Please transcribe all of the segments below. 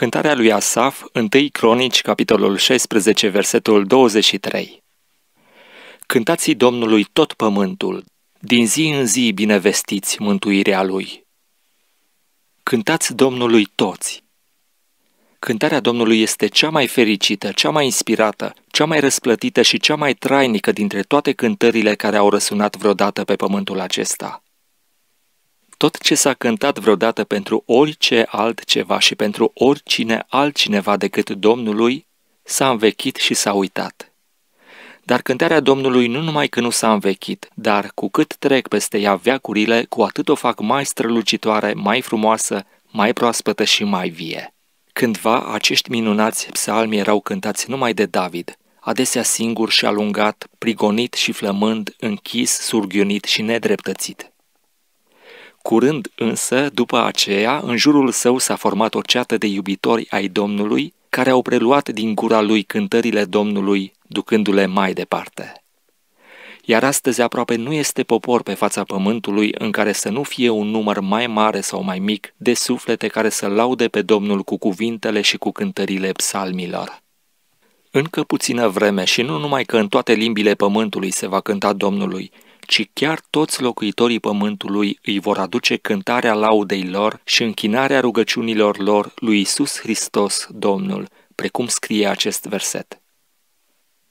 Cântarea lui Asaf, 1 Cronici, capitolul 16, versetul 23. Cântați Domnului tot pământul, din zi în zi binevestiți mântuirea Lui. Cântați Domnului toți. Cântarea Domnului este cea mai fericită, cea mai inspirată, cea mai răsplătită și cea mai trainică dintre toate cântările care au răsunat vreodată pe pământul acesta tot ce s-a cântat vreodată pentru orice altceva și pentru oricine altcineva decât Domnului s-a învechit și s-a uitat. Dar cântarea Domnului nu numai că nu s-a învechit, dar cu cât trec peste ea veacurile, cu atât o fac mai strălucitoare, mai frumoasă, mai proaspătă și mai vie. Cândva acești minunați psalmi erau cântați numai de David, adesea singur și alungat, prigonit și flămând, închis, surghiunit și nedreptățit. Curând însă, după aceea, în jurul său s-a format o ceată de iubitori ai Domnului, care au preluat din gura lui cântările Domnului, ducându-le mai departe. Iar astăzi aproape nu este popor pe fața pământului în care să nu fie un număr mai mare sau mai mic de suflete care să laude pe Domnul cu cuvintele și cu cântările psalmilor. Încă puțină vreme și nu numai că în toate limbile pământului se va cânta Domnului, ci chiar toți locuitorii pământului îi vor aduce cântarea laudei lor și închinarea rugăciunilor lor lui Isus Hristos, Domnul, precum scrie acest verset.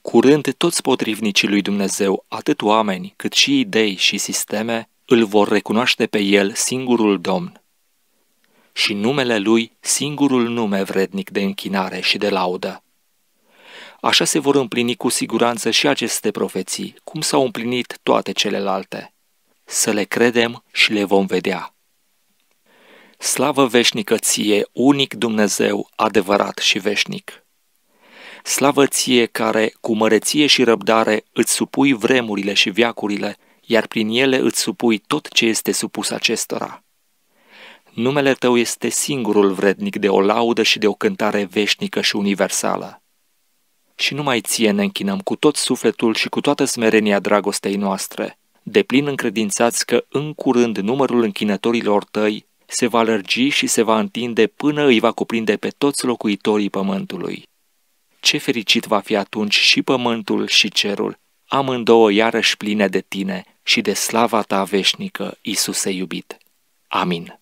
Curând toți potrivnicii lui Dumnezeu, atât oameni cât și idei și sisteme, îl vor recunoaște pe el singurul Domn și numele lui singurul nume vrednic de închinare și de laudă. Așa se vor împlini cu siguranță și aceste profeții, cum s-au împlinit toate celelalte. Să le credem și le vom vedea. Slavă veșnică ție, unic Dumnezeu, adevărat și veșnic! Slavă ție care, cu măreție și răbdare, îți supui vremurile și viacurile, iar prin ele îți supui tot ce este supus acestora. Numele tău este singurul vrednic de o laudă și de o cântare veșnică și universală și numai ție ne închinăm cu tot sufletul și cu toată smerenia dragostei noastre, de plin încredințați că în curând numărul închinătorilor tăi se va lărgi și se va întinde până îi va cuprinde pe toți locuitorii pământului. Ce fericit va fi atunci și pământul și cerul, amândouă iarăși pline de tine și de slava ta veșnică, Iisuse iubit. Amin.